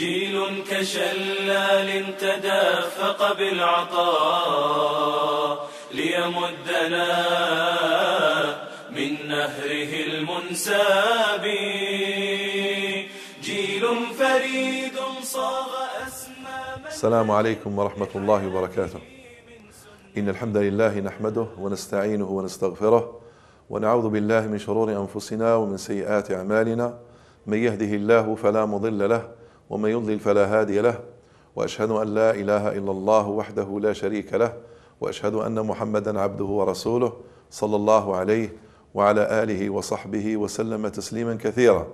جيل كشلال تدافق بالعطاء ليمدنا من نهره المنساب جيل فريد صاغ أسمى السلام عليكم ورحمة الله وبركاته إن الحمد لله نحمده ونستعينه ونستغفره ونعوذ بالله من شرور أنفسنا ومن سيئات أعمالنا من يهده الله فلا مضل له ومن يضلل فلا هادي له واشهد ان لا اله الا الله وحده لا شريك له واشهد ان محمدا عبده ورسوله صلى الله عليه وعلى اله وصحبه وسلم تسليما كثيرا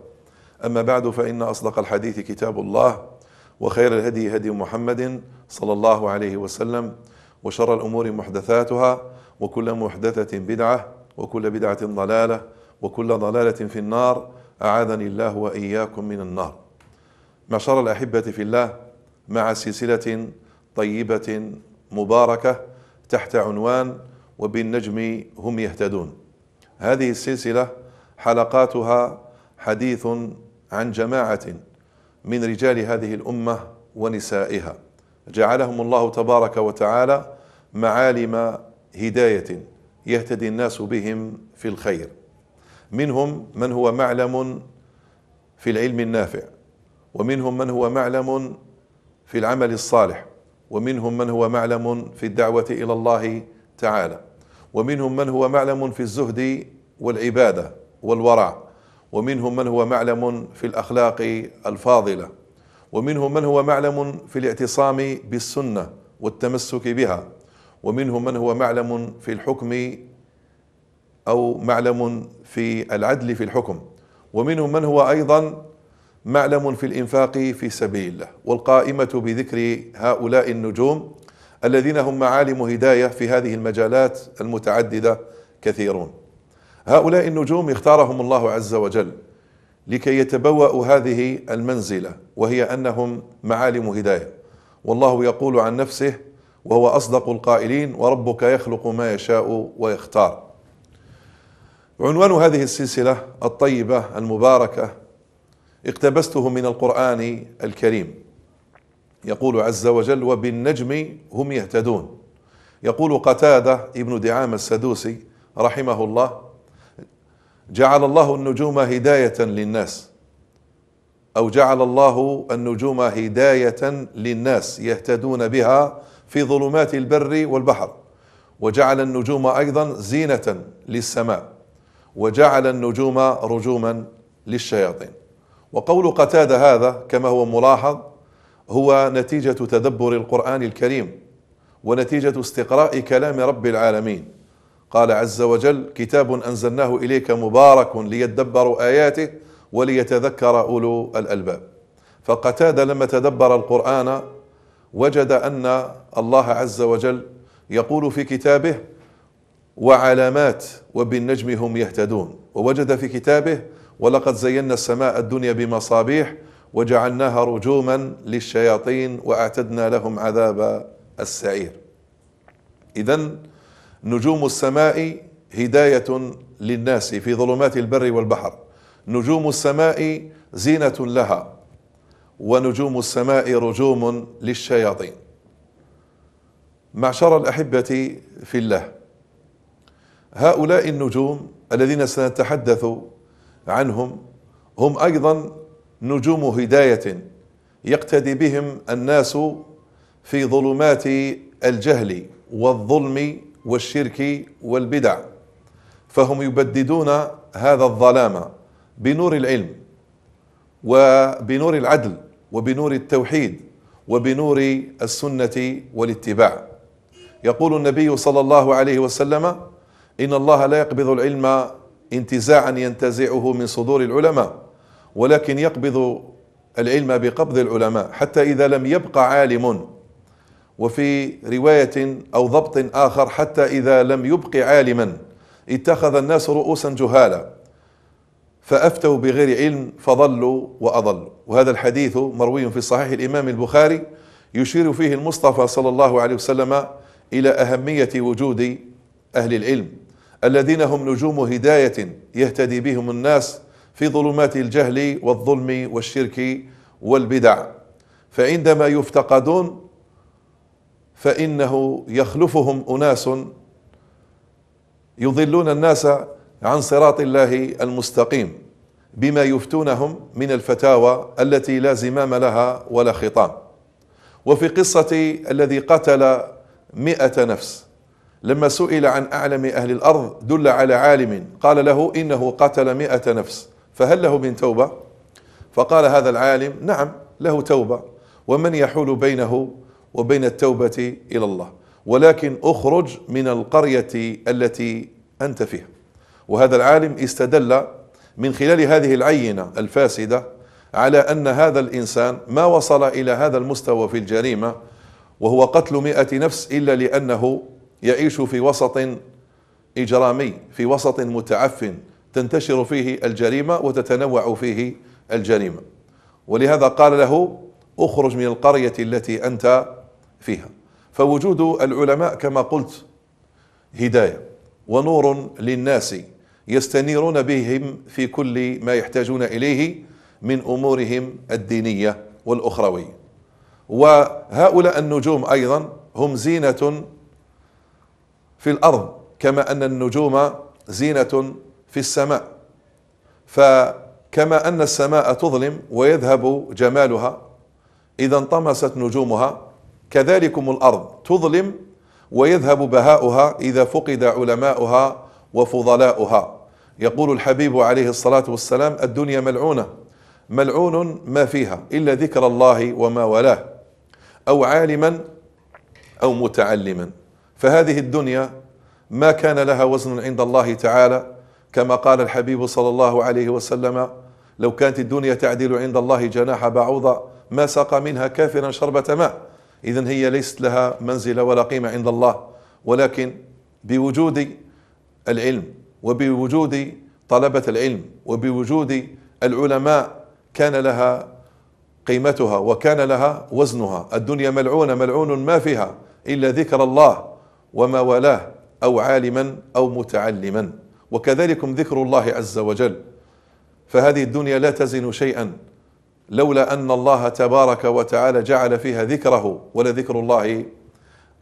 اما بعد فان اصدق الحديث كتاب الله وخير الهدي هدي محمد صلى الله عليه وسلم وشر الامور محدثاتها وكل محدثه بدعه وكل بدعه ضلاله وكل ضلاله في النار اعاذني الله واياكم من النار معشر الأحبة في الله مع سلسلة طيبة مباركة تحت عنوان وبالنجم هم يهتدون هذه السلسلة حلقاتها حديث عن جماعة من رجال هذه الأمة ونسائها جعلهم الله تبارك وتعالى معالم هداية يهتدي الناس بهم في الخير منهم من هو معلم في العلم النافع ومنهم من هو معلم في العمل الصالح ومنهم من هو معلم في الدعوة إلى الله تعالى ومنهم من هو معلم في الزهد والعبادة والورع ومنهم من هو معلم في الأخلاق الفاضلة ومنهم من هو معلم في الاعتصام بالسنة والتمسك بها ومنهم من هو معلم في الحكم أو معلم في العدل في الحكم ومنهم من هو أيضا معلم في الإنفاق في سبيل الله والقائمة بذكر هؤلاء النجوم الذين هم معالم هداية في هذه المجالات المتعددة كثيرون هؤلاء النجوم اختارهم الله عز وجل لكي يتبوأوا هذه المنزلة وهي أنهم معالم هداية والله يقول عن نفسه وهو أصدق القائلين وربك يخلق ما يشاء ويختار عنوان هذه السلسلة الطيبة المباركة اقتبسته من القرآن الكريم يقول عز وجل وبالنجم هم يهتدون يقول قتادة ابن دعام السدوسي رحمه الله جعل الله النجوم هداية للناس أو جعل الله النجوم هداية للناس يهتدون بها في ظلمات البر والبحر وجعل النجوم أيضا زينة للسماء وجعل النجوم رجوما للشياطين وقول قتادة هذا كما هو ملاحظ هو نتيجة تدبر القرآن الكريم ونتيجة استقراء كلام رب العالمين قال عز وجل كتاب أنزلناه إليك مبارك ليدبروا آياته وليتذكر أولو الألباب فقتادة لما تدبر القرآن وجد أن الله عز وجل يقول في كتابه وعلامات وبالنجم هم يهتدون ووجد في كتابه ولقد زينا السماء الدنيا بمصابيح وجعلناها رجوما للشياطين واعتدنا لهم عذاب السعير اذا نجوم السماء هدايه للناس في ظلمات البر والبحر نجوم السماء زينه لها ونجوم السماء رجوم للشياطين معشر الاحبه في الله هؤلاء النجوم الذين سنتحدث عنهم هم ايضا نجوم هدايه يقتدي بهم الناس في ظلمات الجهل والظلم والشرك والبدع فهم يبددون هذا الظلام بنور العلم وبنور العدل وبنور التوحيد وبنور السنه والاتباع يقول النبي صلى الله عليه وسلم ان الله لا يقبض العلم انتزاعا ينتزعه من صدور العلماء ولكن يقبض العلم بقبض العلماء حتى إذا لم يبقى عالم وفي رواية أو ضبط آخر حتى إذا لم يبق عالما اتخذ الناس رؤوسا جهالا فأفتوا بغير علم فضلوا وأضلوا وهذا الحديث مروي في صحيح الإمام البخاري يشير فيه المصطفى صلى الله عليه وسلم إلى أهمية وجود أهل العلم الذين هم نجوم هداية يهتدي بهم الناس في ظلمات الجهل والظلم والشرك والبدع فعندما يفتقدون فإنه يخلفهم أناس يضلون الناس عن صراط الله المستقيم بما يفتونهم من الفتاوى التي لا زمام لها ولا خطام وفي قصة الذي قتل مئة نفس لما سئل عن أعلم أهل الأرض دل على عالم قال له إنه قتل مئة نفس فهل له من توبة؟ فقال هذا العالم نعم له توبة ومن يحول بينه وبين التوبة إلى الله ولكن أخرج من القرية التي أنت فيها وهذا العالم استدل من خلال هذه العينة الفاسدة على أن هذا الإنسان ما وصل إلى هذا المستوى في الجريمة وهو قتل مئة نفس إلا لأنه يعيش في وسط اجرامي في وسط متعفن تنتشر فيه الجريمه وتتنوع فيه الجريمه ولهذا قال له اخرج من القريه التي انت فيها فوجود العلماء كما قلت هدايه ونور للناس يستنيرون بهم في كل ما يحتاجون اليه من امورهم الدينيه والاخرويه وهؤلاء النجوم ايضا هم زينه في الأرض كما أن النجوم زينة في السماء فكما أن السماء تظلم ويذهب جمالها إذا انطمست نجومها كذلكم الأرض تظلم ويذهب بهاؤها إذا فقد علماؤها وفضلاؤها يقول الحبيب عليه الصلاة والسلام الدنيا ملعونة ملعون ما فيها إلا ذكر الله وما ولاه أو عالما أو متعلما فهذه الدنيا ما كان لها وزن عند الله تعالى كما قال الحبيب صلى الله عليه وسلم لو كانت الدنيا تعدل عند الله جناح بعوضة ما سقى منها كافرا شربة ماء إذا هي ليست لها منزلة ولا قيمة عند الله ولكن بوجود العلم وبوجود طلبة العلم وبوجود العلماء كان لها قيمتها وكان لها وزنها الدنيا ملعونة ملعون ما فيها إلا ذكر الله وما والاه أو عالما أو متعلما وكذلكم ذكر الله عز وجل فهذه الدنيا لا تزن شيئا لولا أن الله تبارك وتعالى جعل فيها ذكره ولذكر الله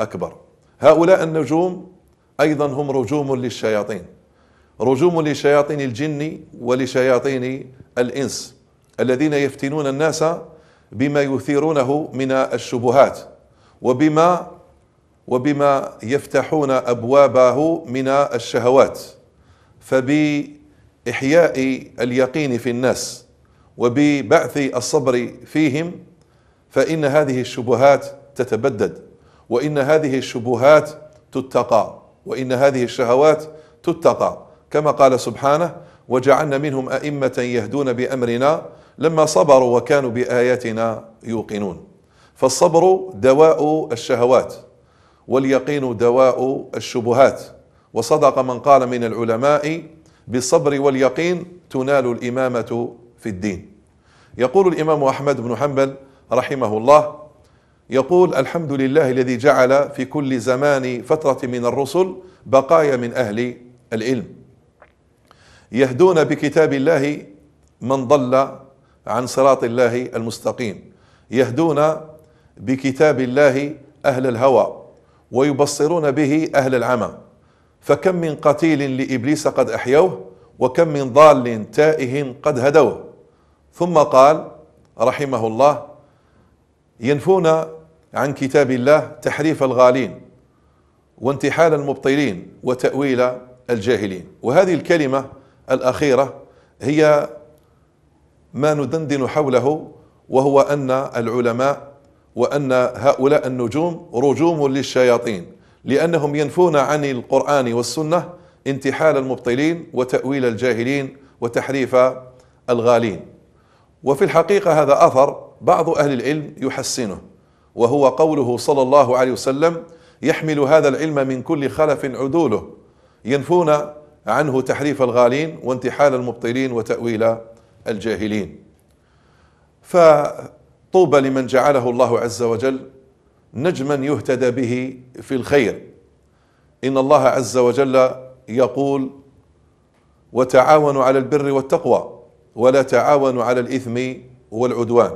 أكبر هؤلاء النجوم أيضا هم رجوم للشياطين رجوم لشياطين الجن ولشياطين الإنس الذين يفتنون الناس بما يثيرونه من الشبهات وبما وبما يفتحون ابوابه من الشهوات فباحياء اليقين في الناس وببعث الصبر فيهم فان هذه الشبهات تتبدد وان هذه الشبهات تتقى وان هذه الشهوات تتقى كما قال سبحانه وجعلنا منهم ائمه يهدون بامرنا لما صبروا وكانوا باياتنا يوقنون فالصبر دواء الشهوات واليقين دواء الشبهات وصدق من قال من العلماء بالصبر واليقين تنال الامامه في الدين يقول الامام احمد بن حنبل رحمه الله يقول الحمد لله الذي جعل في كل زمان فتره من الرسل بقايا من اهل العلم يهدون بكتاب الله من ضل عن صراط الله المستقيم يهدون بكتاب الله اهل الهوى ويبصرون به أهل العمى فكم من قتيل لإبليس قد أحيوه وكم من ضال تائه قد هدوه ثم قال رحمه الله ينفون عن كتاب الله تحريف الغالين وانتحال المبطلين وتأويل الجاهلين وهذه الكلمة الأخيرة هي ما ندندن حوله وهو أن العلماء وأن هؤلاء النجوم رجوم للشياطين لأنهم ينفون عن القرآن والسنة انتحال المبطلين وتأويل الجاهلين وتحريف الغالين وفي الحقيقة هذا أثر بعض أهل العلم يحسنه وهو قوله صلى الله عليه وسلم يحمل هذا العلم من كل خلف عدوله ينفون عنه تحريف الغالين وانتحال المبطلين وتأويل الجاهلين ف طوبى لمن جعله الله عز وجل نجما يهتدى به في الخير ان الله عز وجل يقول وتعاونوا على البر والتقوى ولا تعاونوا على الاثم والعدوان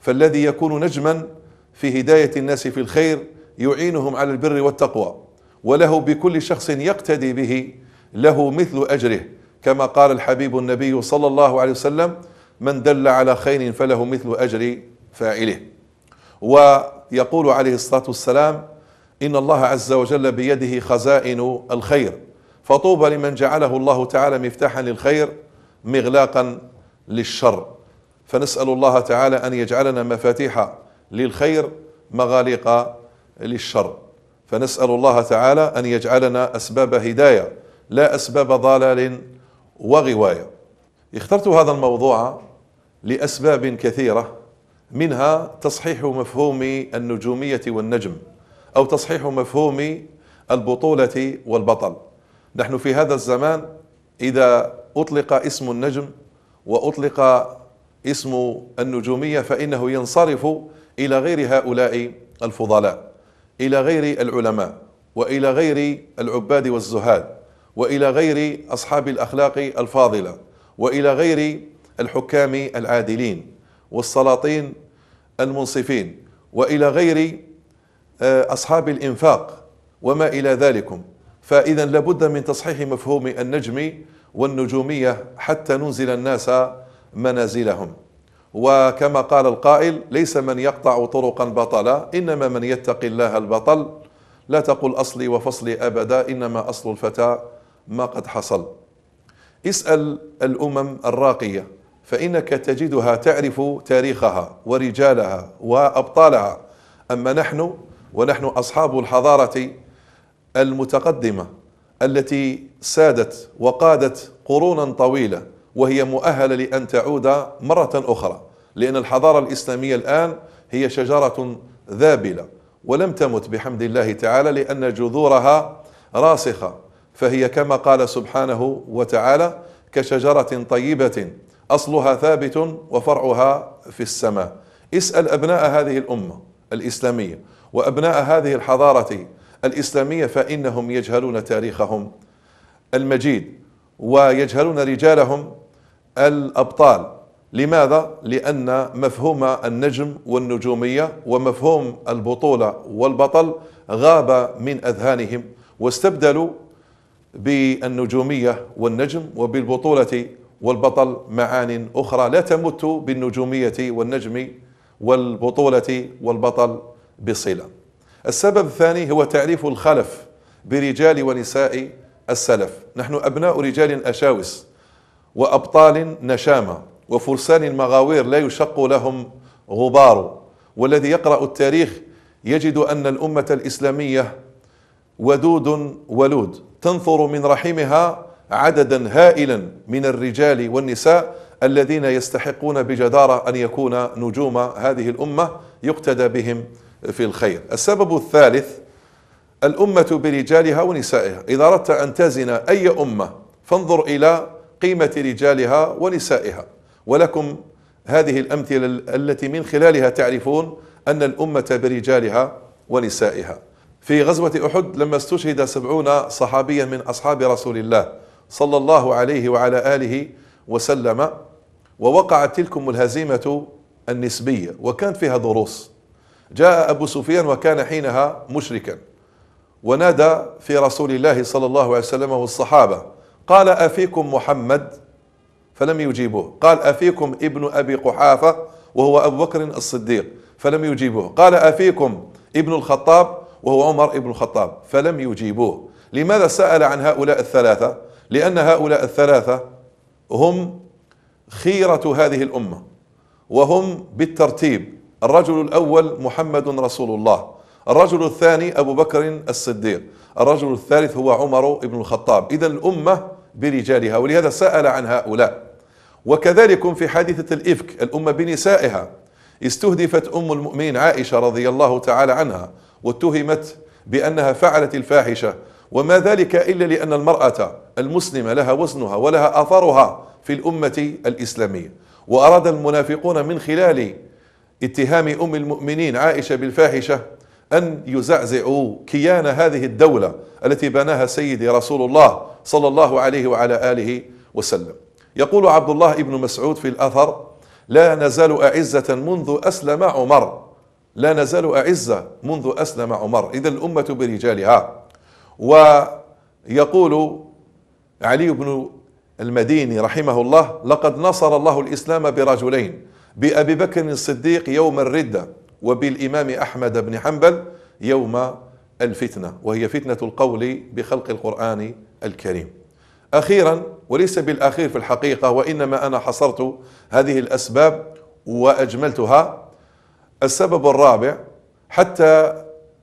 فالذي يكون نجما في هدايه الناس في الخير يعينهم على البر والتقوى وله بكل شخص يقتدي به له مثل اجره كما قال الحبيب النبي صلى الله عليه وسلم من دل على خير فله مثل اجر فاعله ويقول عليه الصلاه والسلام ان الله عز وجل بيده خزائن الخير فطوبى لمن جعله الله تعالى مفتاحا للخير مغلاقا للشر فنسال الله تعالى ان يجعلنا مفاتيح للخير مغاليق للشر فنسال الله تعالى ان يجعلنا اسباب هدايه لا اسباب ضلال وغوايه اخترت هذا الموضوع لاسباب كثيره منها تصحيح مفهوم النجومية والنجم أو تصحيح مفهوم البطولة والبطل نحن في هذا الزمان إذا أطلق اسم النجم وأطلق اسم النجومية فإنه ينصرف إلى غير هؤلاء الفضلاء إلى غير العلماء وإلى غير العباد والزهاد وإلى غير أصحاب الأخلاق الفاضلة وإلى غير الحكام العادلين والسلاطين المنصفين والى غير آه، اصحاب الانفاق وما الى ذلكم فاذا لابد من تصحيح مفهوم النجم والنجوميه حتى ننزل الناس منازلهم وكما قال القائل ليس من يقطع طرقا بطلا انما من يتقي الله البطل لا تقل اصلي وفصلي ابدا انما اصل الفتى ما قد حصل اسال الامم الراقيه فإنك تجدها تعرف تاريخها ورجالها وأبطالها أما نحن ونحن أصحاب الحضارة المتقدمة التي سادت وقادت قرونا طويلة وهي مؤهلة لأن تعود مرة أخرى لأن الحضارة الإسلامية الآن هي شجرة ذابلة ولم تمت بحمد الله تعالى لأن جذورها راسخة فهي كما قال سبحانه وتعالى كشجرة طيبة اصلها ثابت وفرعها في السماء اسال ابناء هذه الامه الاسلاميه وابناء هذه الحضاره الاسلاميه فانهم يجهلون تاريخهم المجيد ويجهلون رجالهم الابطال لماذا؟ لأن مفهوم النجم والنجومية ومفهوم البطولة والبطل غاب من أذهانهم واستبدلوا بالنجومية والنجم وبالبطولة والبطل معان أخرى لا تمت بالنجومية والنجم والبطولة والبطل بصلة السبب الثاني هو تعريف الخلف برجال ونساء السلف نحن أبناء رجال أشاوس وأبطال نشامة وفرسان مغاوير لا يشق لهم غبار والذي يقرأ التاريخ يجد أن الأمة الإسلامية ودود ولود تنثر من رحمها عددا هائلا من الرجال والنساء الذين يستحقون بجدارة أن يكون نجوم هذه الأمة يقتدى بهم في الخير السبب الثالث الأمة برجالها ونسائها إذا أردت أن تزن أي أمة فانظر إلى قيمة رجالها ونسائها ولكم هذه الأمثلة التي من خلالها تعرفون أن الأمة برجالها ونسائها في غزوة أحد لما استشهد سبعون صحابيا من أصحاب رسول الله صلى الله عليه وعلى آله وسلم ووقعت تلكم الهزيمة النسبية وكان فيها دروس جاء أبو سفيان وكان حينها مشركا ونادى في رسول الله صلى الله عليه وسلم والصحابة قال أفيكم محمد فلم يجيبوه قال أفيكم ابن أبي قحافة وهو أبو بكر الصديق فلم يجيبوه قال أفيكم ابن الخطاب وهو عمر ابن الخطاب فلم يجيبوه لماذا سأل عن هؤلاء الثلاثة لأن هؤلاء الثلاثة هم خيرة هذه الأمة وهم بالترتيب الرجل الأول محمد رسول الله الرجل الثاني أبو بكر الصديق الرجل الثالث هو عمر بن الخطاب إذا الأمة برجالها ولهذا سأل عن هؤلاء وكذلك في حادثة الإفك الأمة بنسائها استهدفت أم المؤمنين عائشة رضي الله تعالى عنها واتهمت بأنها فعلت الفاحشة وما ذلك إلا لأن المرأة المسلمة لها وزنها ولها أثرها في الأمة الإسلامية وأراد المنافقون من خلال اتهام أم المؤمنين عائشة بالفاحشة أن يزعزعوا كيان هذه الدولة التي بناها سيدي رسول الله صلى الله عليه وعلى آله وسلم يقول عبد الله ابن مسعود في الأثر لا نزال أعزة منذ أسلم عمر لا نزال أعزة منذ أسلم عمر إذا الأمة برجالها ويقول علي بن المديني رحمه الله لقد نصر الله الإسلام برجلين بأبي بكر الصديق يوم الردة وبالإمام أحمد بن حنبل يوم الفتنة وهي فتنة القول بخلق القرآن الكريم أخيرا وليس بالأخير في الحقيقة وإنما أنا حصرت هذه الأسباب وأجملتها السبب الرابع حتى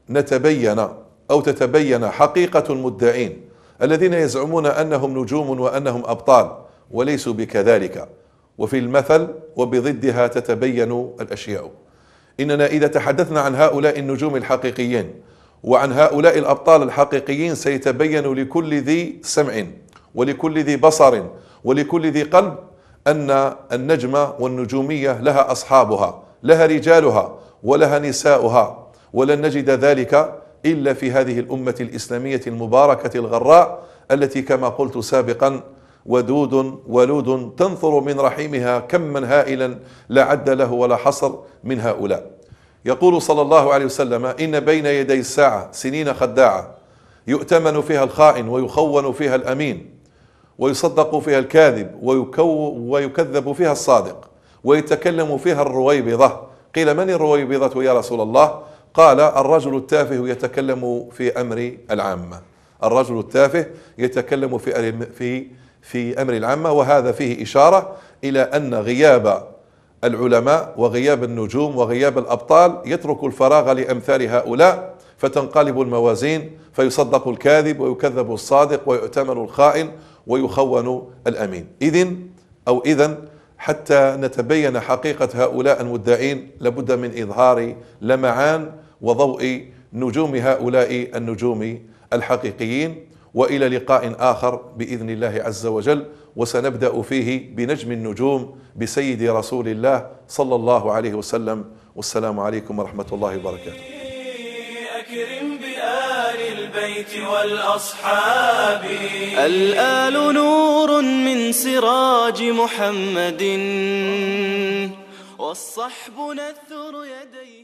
نتبين أو تتبين حقيقة المدعين الذين يزعمون أنهم نجوم وأنهم أبطال وليسوا بكذلك وفي المثل وبضدها تتبين الأشياء إننا إذا تحدثنا عن هؤلاء النجوم الحقيقيين وعن هؤلاء الأبطال الحقيقيين سيتبين لكل ذي سمع ولكل ذي بصر ولكل ذي قلب أن النجمة والنجومية لها أصحابها لها رجالها ولها نساؤها ولن نجد ذلك إلا في هذه الأمة الإسلامية المباركة الغراء التي كما قلت سابقا ودود ولود تنثر من رحيمها كما هائلا لا عد له ولا حصر من هؤلاء يقول صلى الله عليه وسلم إن بين يدي الساعة سنين خداعة يؤتمن فيها الخائن ويخون فيها الأمين ويصدق فيها الكاذب ويكو ويكذب فيها الصادق ويتكلم فيها الرويبضة قيل من الرويبضة يا رسول الله قال الرجل التافه يتكلم في امر العامه الرجل التافه يتكلم في في في امر العامه وهذا فيه اشاره الى ان غياب العلماء وغياب النجوم وغياب الابطال يترك الفراغ لامثال هؤلاء فتنقلب الموازين فيصدق الكاذب ويكذب الصادق ويؤتمن الخائن ويخون الامين اذا او اذا حتى نتبين حقيقه هؤلاء المدعين لابد من اظهار لمعان وضوء نجوم هؤلاء النجوم الحقيقيين والى لقاء اخر باذن الله عز وجل وسنبدا فيه بنجم النجوم بسيد رسول الله صلى الله عليه وسلم والسلام عليكم ورحمه الله وبركاته. اكرم بآل البيت والاصحاب الآل نور من سراج محمد والصحب نثر يديه